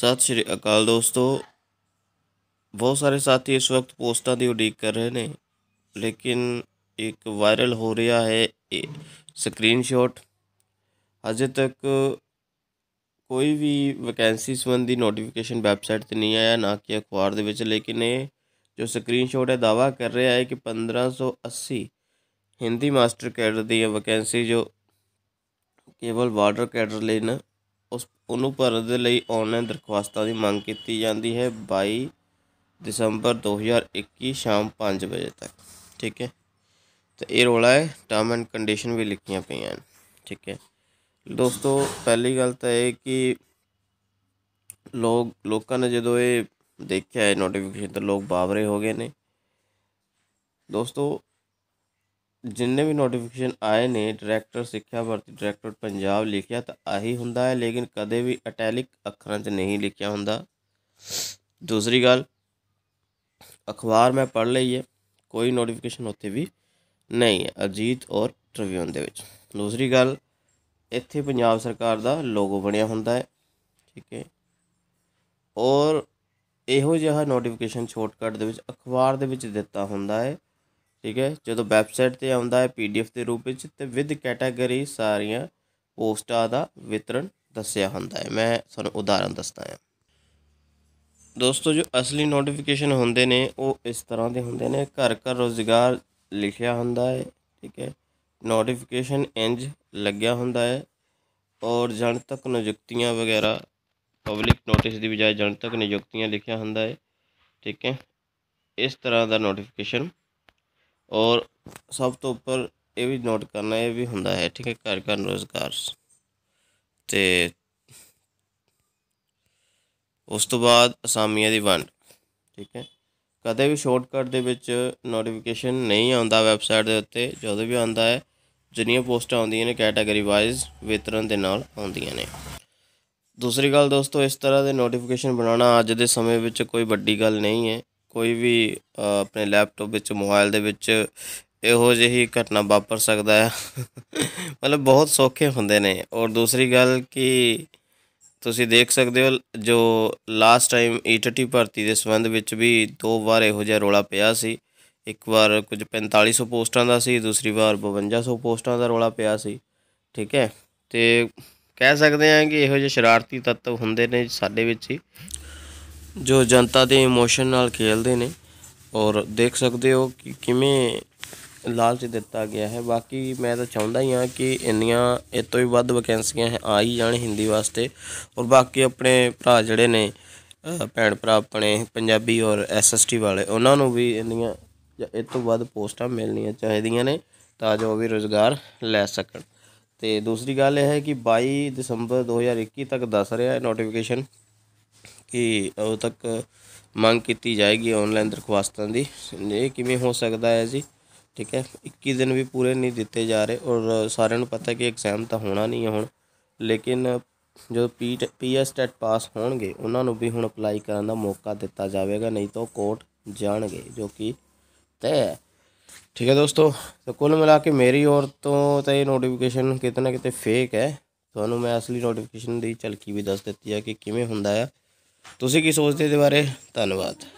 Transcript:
ਸਤਿ ਸ਼੍ਰੀ ਅਕਾਲ ਦੋਸਤੋ ਬਹੁਤ ਸਾਰੇ ਸਾਥੀ ਇਸ ਵਕਤ ਪੋਸਟਾਂ ਦੀ ਉਡੀਕ ਕਰ ਰਹੇ ਨੇ ਲੇਕਿਨ ਇੱਕ ਵਾਇਰਲ ਹੋ ਰਿਹਾ ਹੈ ਸਕਰੀਨਸ਼ਾਟ ਅਜੇ ਤੱਕ ਕੋਈ ਵੀ ਵੈਕੈਂਸੀ ਸੰਬੰਧੀ ਨੋਟੀਫਿਕੇਸ਼ਨ ਵੈਬਸਾਈਟ ਤੇ ਨਹੀਂ ਆਇਆ ਨਾ ਕਿ ਅਖਬਾਰ ਦੇ ਵਿੱਚ ਲੇਕਿਨ ਇਹ ਜੋ ਸਕਰੀਨਸ਼ਾਟ ਹੈ ਦਾਵਾ ਕਰ ਰਿਹਾ ਹੈ ਕਿ 1580 ਹਿੰਦੀ ਮਾਸਟਰ ਕੈਡਰ ਦੀ ਵੈਕੈਂਸੀ ਜੋ ਕੇਵਲ ਬਾਰਡਰ ਕੈਡਰ ਲਈ ਨਾ ਉਸ ਉਹਨੂੰ ਭਰਨ ਦੇ ਲਈ ਆਨਲਾਈਨ ਦਰਖਾਸਤਾਂ ਦੀ ਮੰਗ ਕੀਤੀ ਜਾਂਦੀ ਹੈ 22 ਦਸੰਬਰ 2021 ਸ਼ਾਮ 5 ਵਜੇ ਤੱਕ ਠੀਕ ਹੈ ਤੇ ਇਹ ਰੋਲਾ ਹੈ ਟਰਮ ਐਂਡ ਕੰਡੀਸ਼ਨ ਵੀ ਲਿਖੀਆਂ ਪਈਆਂ ਨੇ ਠੀਕ ਹੈ ਦੋਸਤੋ ਪਹਿਲੀ ਗੱਲ ਤਾਂ ਇਹ ਕਿ ਲੋਕ ਲੋਕਾਂ ਨੇ ਜਦੋਂ ਇਹ ਦੇਖਿਆ ਇਹ ਨੋਟੀਫਿਕੇਸ਼ਨ ਤਾਂ ਲੋਕ ਬਾਵਰੇ ਹੋ ਗਏ ਨੇ ਦੋਸਤੋ ਜਿੰਨੇ ਵੀ ਨੋਟੀਫਿਕੇਸ਼ਨ ਆਏ ਨੇ ਡਾਇਰੈਕਟਰ ਸਿੱਖਿਆ ਭਰਤੀ ਡਾਇਰੈਕਟਰ ਪੰਜਾਬ ਲਿਖਿਆ ਤਾਂ ਆਹੀ ਹੁੰਦਾ ਹੈ ਲੇਕਿਨ ਕਦੇ ਵੀ ਇਟੈਲਿਕ ਅੱਖਰਾਂ 'ਚ ਨਹੀਂ ਲਿਖਿਆ ਹੁੰਦਾ ਦੂਸਰੀ ਗੱਲ ਅਖਬਾਰ ਮੈਂ ਪੜ੍ਹ ਲਈ ਹੈ ਕੋਈ ਨੋਟੀਫਿਕੇਸ਼ਨ ਉੱਥੇ ਵੀ ਨਹੀਂ ਹੈ ਅਜੀਤ ਔਰ ਟ੍ਰਿਬਿਊਨ ਦੇ ਵਿੱਚ ਦੂਸਰੀ ਗੱਲ ਇੱਥੇ ਪੰਜਾਬ ਸਰਕਾਰ ਦਾ ਲੋਗੋ ਬਣਿਆ ਹੁੰਦਾ ਹੈ ਠੀਕ ਹੈ ਔਰ ਇਹੋ ਜਿਹਾ ਨੋਟੀਫਿਕੇਸ਼ਨ ਸ਼ਾਰਟਕਟ ਦੇ ਵਿੱਚ ਅਖਬਾਰ ਦੇ ਵਿੱਚ ਦਿੱਤਾ ਹੁੰਦਾ ਹੈ ਠੀਕ ਹੈ ਜਦੋਂ ਵੈਬਸਾਈਟ ਤੇ ਆਉਂਦਾ ਹੈ ਪੀਡੀਐਫ ਦੇ ਰੂਪ ਵਿੱਚ ਤੇ ਵਿਦ ਕੈਟਾਗਰੀ ਸਾਰੀਆਂ ਪੋਸਟਾਂ ਦਾ ਵਿਤਰਣ ਦੱਸਿਆ ਹੁੰਦਾ ਹੈ ਮੈਂ ਤੁਹਾਨੂੰ ਉਦਾਹਰਨ ਦੱਸਦਾ ਹਾਂ ਦੋਸਤੋ ਜੋ ਅਸਲੀ ਨੋਟੀਫਿਕੇਸ਼ਨ ਹੁੰਦੇ ਨੇ ਉਹ ਇਸ ਤਰ੍ਹਾਂ ਦੇ ਹੁੰਦੇ ਨੇ ਘਰ ਘਰ ਰੋਜ਼ਗਾਰ ਲਿਖਿਆ ਹੁੰਦਾ ਹੈ ਠੀਕ ਹੈ ਨੋਟੀਫਿਕੇਸ਼ਨ ਇੰਜ ਲੱਗਿਆ ਹੁੰਦਾ ਹੈ ਔਰ ਜਨ ਤੱਕ ਨਿਯੁਕਤੀਆਂ ਵਗੈਰਾ ਪਬਲਿਕ ਨੋਟਿਸ ਦੀ ਬਜਾਏ ਜਨ ਤੱਕ ਨਿਯੁਕਤੀਆਂ ਲਿਖਿਆ ਹੁੰਦਾ ਹੈ ਠੀਕ ਹੈ ਇਸ ਤਰ੍ਹਾਂ ਦਾ ਨੋਟੀਫਿਕੇਸ਼ਨ ਔਰ ਸਭ ਤੋਂ ਉੱਪਰ ਇਹ ਵੀ ਨੋਟ ਕਰਨਾ ਇਹ ਵੀ ਹੁੰਦਾ ਹੈ ਠੀਕ ਹੈ ਘਰ ਘਰ ਰੋਜ਼ਗਾਰ ਤੇ ਉਸ ਤੋਂ ਬਾਅਦ ਅਸਾਮੀਆਂ ਦੀ ਵੰਡ ਠੀਕ ਹੈ ਕਦੇ ਵੀ ਸ਼ਾਰਟਕਟ ਦੇ ਵਿੱਚ ਨੋਟੀਫਿਕੇਸ਼ਨ ਨਹੀਂ ਆਉਂਦਾ ਵੈਬਸਾਈਟ ਦੇ ਉੱਤੇ ਜਦੋਂ ਵੀ ਆਉਂਦਾ ਹੈ ਜਿੰਨੀਆਂ ਪੋਸਟਾਂ ਆਉਂਦੀਆਂ ਨੇ ਕੈਟਾਗਰੀ ਵਾਈਜ਼ ਵਿਤਰਨ ਦੇ ਨਾਲ ਆਉਂਦੀਆਂ ਨੇ ਦੂਸਰੀ ਗੱਲ ਦੋਸਤੋ ਇਸ ਤਰ੍ਹਾਂ ਦੇ ਨੋਟੀਫਿਕੇਸ਼ਨ ਬਣਾਉਣਾ ਅੱਜ ਦੇ ਸਮੇਂ ਵਿੱਚ ਕੋਈ ਵੱਡੀ ਗੱਲ ਨਹੀਂ ਹੈ ਕੋਈ ਵੀ ਆਪਣੇ ਲੈਪਟਾਪ ਵਿੱਚ ਮੋਬਾਈਲ ਦੇ ਵਿੱਚ ਇਹੋ ਜਿਹੀ ਘਟਨਾ ਵਾਪਰ ਸਕਦਾ ਹੈ ਮਤਲਬ ਬਹੁਤ ਸੌਖੇ ਹੁੰਦੇ ਨੇ ਔਰ ਦੂਸਰੀ ਗੱਲ ਕਿ ਤੁਸੀਂ ਦੇਖ ਸਕਦੇ ਹੋ ਜੋ ਲਾਸਟ ਟਾਈਮ ਈਟੀਟੀ ਭਰਤੀ ਦੇ ਸੰਬੰਧ ਵਿੱਚ ਵੀ ਦੋ ਵਾਰ ਇਹੋ ਜਿਹਾ ਰੋਲਾ ਪਿਆ ਸੀ ਇੱਕ ਵਾਰ ਕੁਝ 4500 ਪੋਸਟਾਂ ਦਾ ਸੀ ਦੂਸਰੀ ਵਾਰ 5200 ਪੋਸਟਾਂ ਦਾ ਰੋਲਾ ਪਿਆ ਸੀ ਠੀਕ ਹੈ ਤੇ ਕਹਿ ਸਕਦੇ ਹਾਂ ਕਿ ਇਹੋ ਜਿਹੇ ਸ਼ਰਾਰਤੀ ਤੱਤ ਹੁੰਦੇ ਨੇ ਸਾਡੇ ਵਿੱਚ ਹੀ ਜੋ ਜਨਤਾ ਦੇ ਇਮੋਸ਼ਨ ਨਾਲ ਖੇਲਦੇ ਨੇ ਔਰ ਦੇਖ ਸਕਦੇ ਹੋ ਕਿ ਕਿਵੇਂ ਲਾਲਚ ਦਿੱਤਾ ਗਿਆ ਹੈ ਬਾਕੀ ਮੈਂ ਤਾਂ ਚਾਹੁੰਦਾ ਹਾਂ ਕਿ ਇੰਨੀਆਂ ਇਹ ਤੋਂ ਵੀ ਵੱਧ ਵੈਕੈਂਸੀਆਂ ਹੈ ਆਈ ਜਾਣ ਹਿੰਦੀ ਵਾਸਤੇ ਔਰ ਬਾਕੀ ਆਪਣੇ ਭਰਾ ਜਿਹੜੇ ਨੇ ਭੈਣ ਭਰਾ ਆਪਣੇ ਪੰਜਾਬੀ ਔਰ ਐਸਐਸਟੀ ਵਾਲੇ ਉਹਨਾਂ ਨੂੰ ਵੀ ਇੰਨੀਆਂ ਇਹ ਤੋਂ ਵੱਧ ਪੋਸਟਾਂ ਮਿਲਣੀਆਂ ਚਾਹੀਦੀਆਂ ਨੇ ਤਾਂ ਜੋ ਉਹ ਵੀ ਰੋਜ਼ਗਾਰ ਲੈ ਸਕਣ ਤੇ ਦੂਸਰੀ ਗੱਲ ਇਹ ਹੈ ਕਿ 22 ਦਸੰਬਰ 2021 ਤੱਕ ਦੱਸ ਰਿਹਾ ਹੈ ਨੋਟੀਫਿਕੇਸ਼ਨ ਕਿ ਉਹ ਤੱਕ ਮੰਗ ਕੀਤੀ ਜਾਏਗੀ ਆਨਲਾਈਨ ਦਰਖਾਸਤਾਂ ਦੀ ਇਹ ਕਿਵੇਂ ਹੋ ਸਕਦਾ ਹੈ ਜੀ ਠੀਕ ਹੈ 21 ਦਿਨ ਵੀ ਪੂਰੇ ਨਹੀਂ ਦਿੱਤੇ ਜਾ ਰਹੇ ਔਰ ਸਾਰਿਆਂ ਨੂੰ ਪਤਾ ਕਿ ਐਗਜ਼ਾਮ ਤਾਂ ਹੋਣਾ ਨਹੀਂ ਹੈ ਹੁਣ ਲੇਕਿਨ ਜੋ ਪੀ ਪੀਐਸ ਟੈਟ ਪਾਸ ਹੋਣਗੇ ਉਹਨਾਂ ਨੂੰ ਵੀ ਹੁਣ ਅਪਲਾਈ ਕਰਨ ਦਾ ਮੌਕਾ ਦਿੱਤਾ ਜਾਵੇਗਾ ਨਹੀਂ ਤਾਂ ਕੋਰਟ ਜਾਣਗੇ ਜੋ ਕਿ ਤੈਅ ਠੀਕ ਹੈ ਦੋਸਤੋ ਤਾਂ ਕੁੱਲ ਮਿਲਾ ਕੇ ਮੇਰੀ ਔਰ ਤੋਂ ਤਾਂ ਇਹ ਨੋਟੀਫਿਕੇਸ਼ਨ ਕਿਤੇ ਨਾ ਕਿਤੇ ਫੇਕ ਹੈ ਤੁਹਾਨੂੰ ਮੈਂ ਅਸਲੀ ਨੋਟੀਫਿਕੇਸ਼ਨ ਦੀ ਝਲਕੀ ਵੀ ਦੱਸ ਦਿੱਤੀ ਹੈ ਕਿ ਕਿਵੇਂ ਹੁੰਦਾ ਹੈ ਤੁਸੀਂ ਕੀ ਸੋਚਦੇ ਇਹਦੇ ਬਾਰੇ ਧੰਨਵਾਦ